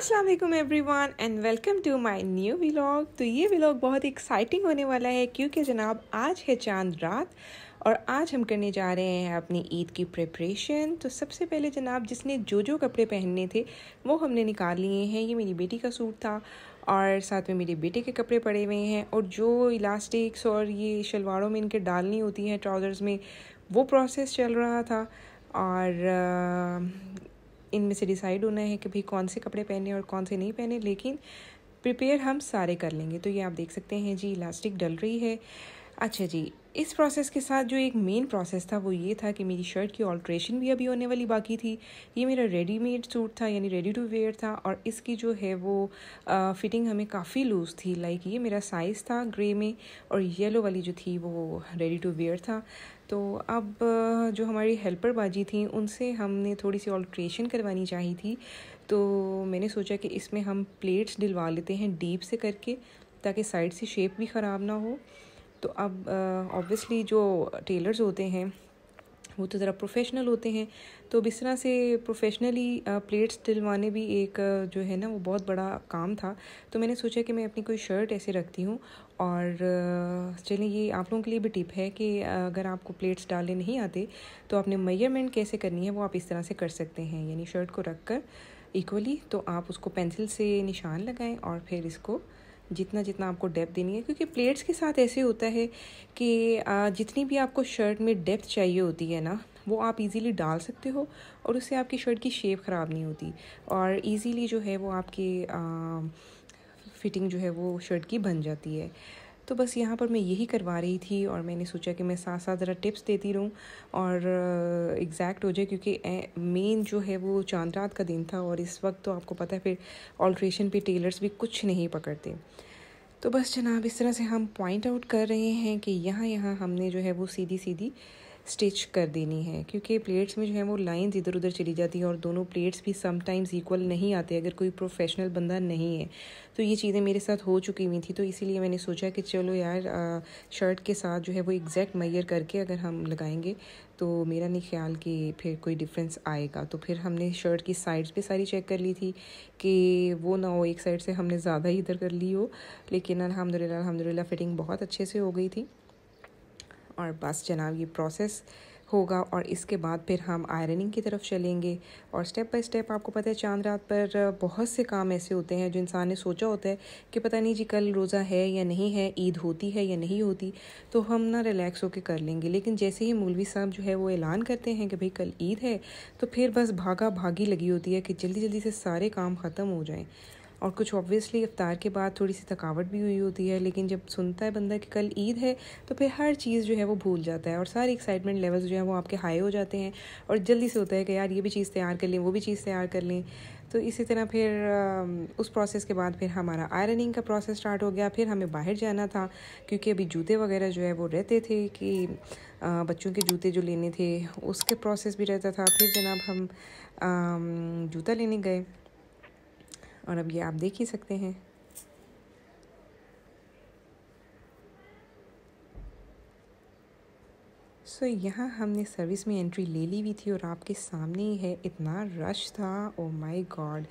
Aslam everyone and welcome to my new vlog तो ये vlog बहुत ही एक्साइटिंग होने वाला है क्योंकि जनाब आज है चांद रात और आज हम करने जा रहे हैं अपनी ईद की प्रिपरेशन तो सबसे पहले जनाब जिसने जो जो कपड़े पहनने थे वो हमने निकाल लिए हैं ये मेरी बेटी का सूट था और साथ में मेरे बेटे के कपड़े पड़े हुए हैं और जो इलास्टिक्स और ये शलवारों में इनके डालनी होती हैं ट्राउज़र्स में वो प्रोसेस चल रहा था और इनमें से डिसाइड होना है कि भाई कौन से कपड़े पहने और कौन से नहीं पहने लेकिन प्रिपेयर हम सारे कर लेंगे तो ये आप देख सकते हैं जी इलास्टिक डल रही है अच्छा जी इस प्रोसेस के साथ जो एक मेन प्रोसेस था वो ये था कि मेरी शर्ट की ऑल्ट्रेशन भी अभी होने वाली बाकी थी ये मेरा रेडीमेड सूट था यानी रेडी टू वेयर था और इसकी जो है वो आ, फिटिंग हमें काफ़ी लूज़ थी लाइक ये मेरा साइज़ था ग्रे में और येलो वाली जो थी वो रेडी टू वेयर था तो अब जो हमारी हेल्पर बाजी थी उनसे हमने थोड़ी सी ऑल्ट्रेशन करवानी चाहिए थी तो मैंने सोचा कि इसमें हम प्लेट्स डिलवा लेते हैं डीप से करके ताकि साइड से शेप भी ख़राब ना हो तो अब ऑब्वियसली जो टेलर्स होते हैं वो तो ज़रा प्रोफेशनल होते हैं तो अब इस तरह से प्रोफेशनली प्लेट्स दिलवाने भी एक जो है ना वो बहुत बड़ा काम था तो मैंने सोचा कि मैं अपनी कोई शर्ट ऐसे रखती हूँ और चलिए ये आप लोगों के लिए भी टिप है कि अगर आपको प्लेट्स डालने नहीं आते तो आपने मेजरमेंट कैसे करनी है वो आप इस तरह से कर सकते हैं यानी शर्ट को रख कर इक्वली तो आप उसको पेंसिल से निशान लगाएं और फिर इसको जितना जितना आपको डेप्थ देनी है क्योंकि प्लेट्स के साथ ऐसे होता है कि जितनी भी आपको शर्ट में डेप्थ चाहिए होती है ना वो आप इजीली डाल सकते हो और उससे आपकी शर्ट की शेप ख़राब नहीं होती और इजीली जो है वो आपकी फ़िटिंग जो है वो शर्ट की बन जाती है तो बस यहाँ पर मैं यही करवा रही थी और मैंने सोचा कि मैं साथ साथ ज़रा टिप्स देती रहूँ और एग्जैक्ट हो जाए क्योंकि मेन जो है वो चांद रात का दिन था और इस वक्त तो आपको पता है फिर ऑल्ट्रेशन पे टेलर्स भी कुछ नहीं पकड़ते तो बस जनाब इस तरह से हम पॉइंट आउट कर रहे हैं कि यहाँ यहाँ हमने जो है वो सीधी सीधी स्टिच कर देनी है क्योंकि प्लेट्स में जो है वो लाइंस इधर उधर चली जाती है और दोनों प्लेट्स भी समटाइम्स इक्वल नहीं आते अगर कोई प्रोफेशनल बंदा नहीं है तो ये चीज़ें मेरे साथ हो चुकी हुई थी तो इसीलिए मैंने सोचा कि चलो यार आ, शर्ट के साथ जो है वो एग्जैक्ट मैयर करके अगर हम लगाएंगे तो मेरा नहीं ख्याल कि फिर कोई डिफरेंस आएगा तो फिर हमने शर्ट की साइड्स भी सारी चेक कर ली थी कि वो ना हो एक साइड से हमने ज़्यादा ही इधर कर ली हो लेकिन अलहमदिल्ला अलहमदिल्ला फिटिंग बहुत अच्छे से हो गई थी और बस जनाब ये प्रोसेस होगा और इसके बाद फिर हम आयरनिंग की तरफ चलेंगे और स्टेप बाय स्टेप आपको पता है चांद रात पर बहुत से काम ऐसे होते हैं जो इंसान ने सोचा होता है कि पता नहीं जी कल रोज़ा है या नहीं है ईद होती है या नहीं होती तो हम ना रिलैक्स होकर कर लेंगे लेकिन जैसे ही मौलवी साहब जो है वो ऐलान करते हैं कि भाई कल ईद है तो फिर बस भागा भागी लगी होती है कि जल्दी जल्दी से सारे काम ख़त्म हो जाएँ और कुछ ऑब्वियसली अवतार के बाद थोड़ी सी थकावट भी हुई होती है लेकिन जब सुनता है बंदा कि कल ईद है तो फिर हर चीज़ जो है वो भूल जाता है और सारे एक्साइटमेंट लेवल्स जो है वो आपके हाई हो जाते हैं और जल्दी से होता है कि यार ये भी चीज़ तैयार कर लें वो भी चीज़ तैयार कर लें तो इसी तरह फिर उस प्रोसेस के बाद फिर हमारा आयरनिंग का प्रोसेस स्टार्ट हो गया फिर हमें बाहर जाना था क्योंकि अभी जूते वगैरह जो है वो रहते थे कि बच्चों के जूते जो लेने थे उसके प्रोसेस भी रहता था फिर जनाब हम जूता लेने गए और अब ये आप देख ही सकते हैं सो so, यहाँ हमने सर्विस में एंट्री ले ली हुई थी और आपके सामने ही है इतना रश था ओ माय गॉड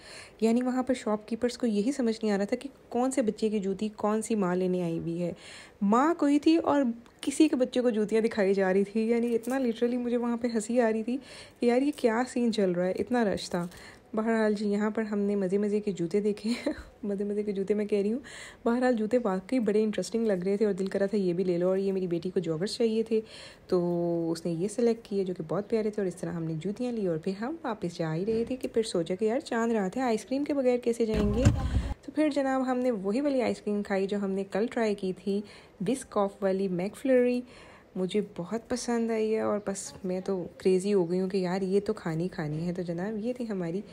यानी वहाँ पर शॉपकीपर्स को यही समझ नहीं आ रहा था कि कौन से बच्चे की जूती कौन सी माँ लेने आई हुई है माँ कोई थी और किसी के बच्चे को जूतियाँ दिखाई जा रही थी यानी इतना लिटरली मुझे वहाँ पे हंसी आ रही थी कि यार ये क्या सीन चल रहा है इतना रश था बहरहाल जी यहाँ पर हमने मज़े मज़े के जूते देखे मज़े मज़े के जूते मैं कह रही हूँ बहरहाल जूते वाकई बड़े इंटरेस्टिंग लग रहे थे और दिल करा था ये भी ले लो और ये मेरी बेटी को जॉगर्स चाहिए थे तो उसने ये सेलेक्ट किए जो कि बहुत प्यारे थे और इस तरह हमने जूतियाँ ली और फिर हम वापस जा ही रहे थे कि फिर सोचा कि यार चांद रहा था आइसक्रीम के बगैर कैसे जाएंगे तो फिर जनाब हमने वही वाली आइसक्रीम खाई जो हमने कल ट्राई की थी बिस्कॉफ वाली मैकफ्लरी मुझे बहुत पसंद आई है और बस मैं तो क्रेज़ी हो गई हूँ कि यार ये तो खानी खानी है तो जनाब ये थी हमारी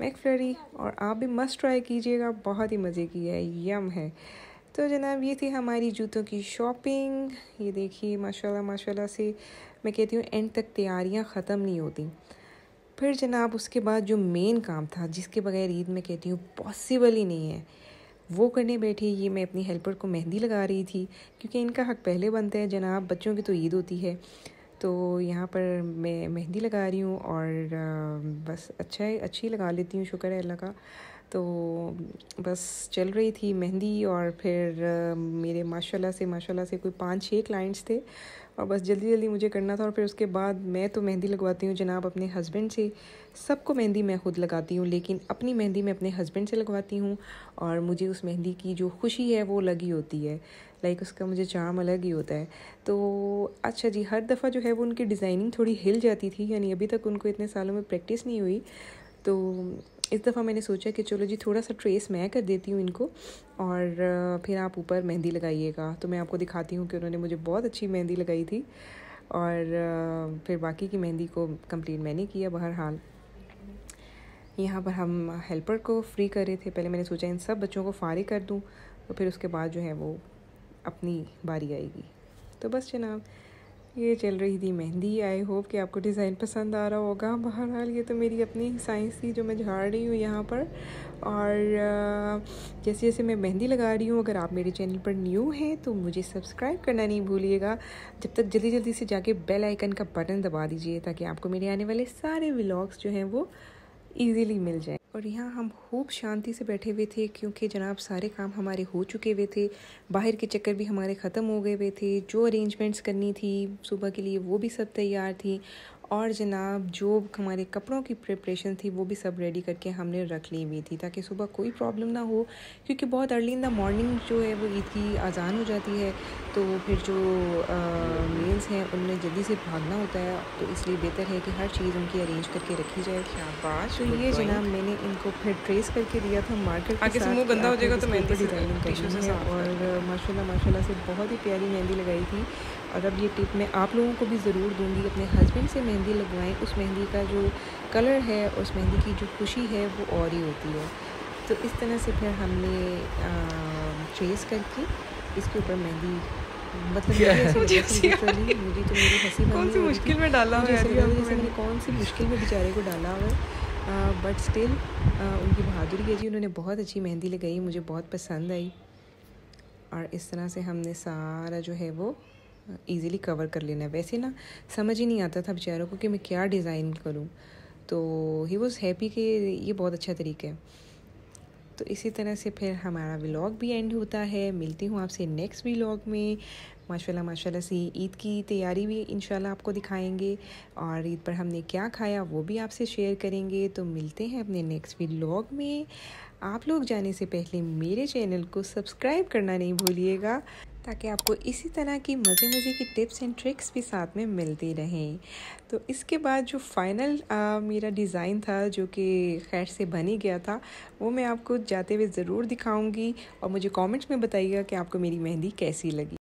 मैकफ्लरी और आप भी मस्ट ट्राई कीजिएगा बहुत ही मज़े की है यम है तो जनाब ये थी हमारी जूतों की शॉपिंग ये देखिए माशाल्लाह माशाल्लाह से मैं कहती हूँ एंड तक तैयारियाँ ख़त्म नहीं होती फिर जनाब उसके बाद जो मेन काम था जिसके बगैर ईद में कहती हूँ पॉसिबल ही नहीं है वो करने बैठी ये मैं अपनी हेल्पर को मेहंदी लगा रही थी क्योंकि इनका हक पहले बनता है जनाब बच्चों की तो ईद होती है तो यहाँ पर मैं मेहंदी लगा रही हूँ और बस अच्छा है अच्छी लगा लेती हूँ शुक्र है अल्लाह का तो बस चल रही थी मेहंदी और फिर मेरे माशाल्लाह से माशाल्लाह से कोई पाँच छः क्लाइंट्स थे और बस जल्दी जल्दी मुझे करना था और फिर उसके बाद मैं तो मेहंदी लगवाती हूँ जनाब अपने हस्बैंड से सबको मेहंदी मैं खुद लगाती हूँ लेकिन अपनी मेहंदी मैं अपने हस्बैंड से लगवाती हूँ और मुझे उस मेहंदी की जो खुशी है वो अलग ही होती है लाइक उसका मुझे चाम अलग ही होता है तो अच्छा जी हर दफ़ा जो है वो उनकी डिज़ाइनिंग थोड़ी हिल जाती थी यानी अभी तक उनको इतने सालों में प्रैक्टिस नहीं हुई तो इस दफ़ा मैंने सोचा कि चलो जी थोड़ा सा ट्रेस मैं कर देती हूँ इनको और फिर आप ऊपर मेहंदी लगाइएगा तो मैं आपको दिखाती हूँ कि उन्होंने मुझे बहुत अच्छी मेहंदी लगाई थी और फिर बाकी की मेहंदी को कंप्लीट मैंने किया बहरहाल यहाँ पर हम हेल्पर को फ्री कर रहे थे पहले मैंने सोचा इन सब बच्चों को फारिग कर दूँ तो फिर उसके बाद जो है वो अपनी बारी आएगी तो बस जनाब ये चल रही थी मेहंदी आई होप कि आपको डिज़ाइन पसंद आ रहा होगा बहरहाल ये तो मेरी अपनी साइंस थी जो मैं झाड़ रही हूँ यहाँ पर और जैसे जैसे मैं मेहंदी लगा रही हूँ अगर आप मेरे चैनल पर न्यू हैं तो मुझे सब्सक्राइब करना नहीं भूलिएगा जब तक जल्दी जल्दी से जाके बेल आइकन का बटन दबा दीजिए ताकि आपको मेरे आने वाले सारे व्लॉग्स जो हैं वो ईज़िली मिल जाएँ और यहाँ हम खूब शांति से बैठे हुए थे क्योंकि जनाब सारे काम हमारे हो चुके हुए थे बाहर के चक्कर भी हमारे ख़त्म हो गए हुए थे जो अरेंजमेंट्स करनी थी सुबह के लिए वो भी सब तैयार थी और जनाब जो हमारे कपड़ों की प्रिपरेशन थी वो भी सब रेडी करके हमने रख ली हुई थी ताकि सुबह कोई प्रॉब्लम ना हो क्योंकि बहुत अर्ली इन द मॉर्निंग जो है वो ईद की अजान हो जाती है तो फिर जो मेल्स हैं उनमें जल्दी से भागना होता है तो इसलिए बेहतर है कि हर चीज़ उनकी अरेंज करके रखी जाए क्या बात तो ये जनाब मैंने इनको फिर ट्रेस करके दिया था मार्केट आगे से गंदा हो जाएगा तो मेहंदी डिज़ाइनिंग करी है और माशाला माशाला से बहुत ही प्यारी मेहंदी लगाई थी और अब ये टिप मैं आप लोगों को भी ज़रूर दूंगी अपने हस्बैंड से मेहंदी लगवाएं उस मेहंदी का जो कलर है और उस मेहंदी की जो खुशी है वो और ही होती है तो इस तरह से फिर हमने चेस करके इसके ऊपर मेहंदी मतलब, मतलब तो कौन सी मुश्किल में डाला कौन सी मुश्किल में बेचारे को डाला हुआ है बट स्टिल उनकी बहादुरी है जी उन्होंने बहुत अच्छी मेहंदी लगाई मुझे बहुत पसंद आई और इस तरह से हमने सारा जो है वो ईज़िली कवर कर लेना वैसे ना समझ ही नहीं आता था बेचारों को कि मैं क्या डिज़ाइन करूँ तो ही वॉज़ हैप्पी कि ये बहुत अच्छा तरीका है तो इसी तरह से फिर हमारा व्लॉग भी एंड होता है मिलती हूँ आपसे नेक्स्ट व्लॉग में माशाल्लाह माशाल्लाह से ईद की तैयारी भी इन आपको दिखाएंगे और ईद पर हमने क्या खाया वो भी आपसे शेयर करेंगे तो मिलते हैं अपने नेक्स्ट व्लॉग में आप लोग जाने से पहले मेरे चैनल को सब्सक्राइब करना नहीं भूलिएगा ताकि आपको इसी तरह की मज़े मज़े की टिप्स एंड ट्रिक्स भी साथ में मिलती रहें तो इसके बाद जो फाइनल आ, मेरा डिज़ाइन था जो कि खैर से बन ही गया था वो मैं आपको जाते हुए ज़रूर दिखाऊंगी और मुझे कमेंट्स में बताइएगा कि आपको मेरी मेहंदी कैसी लगी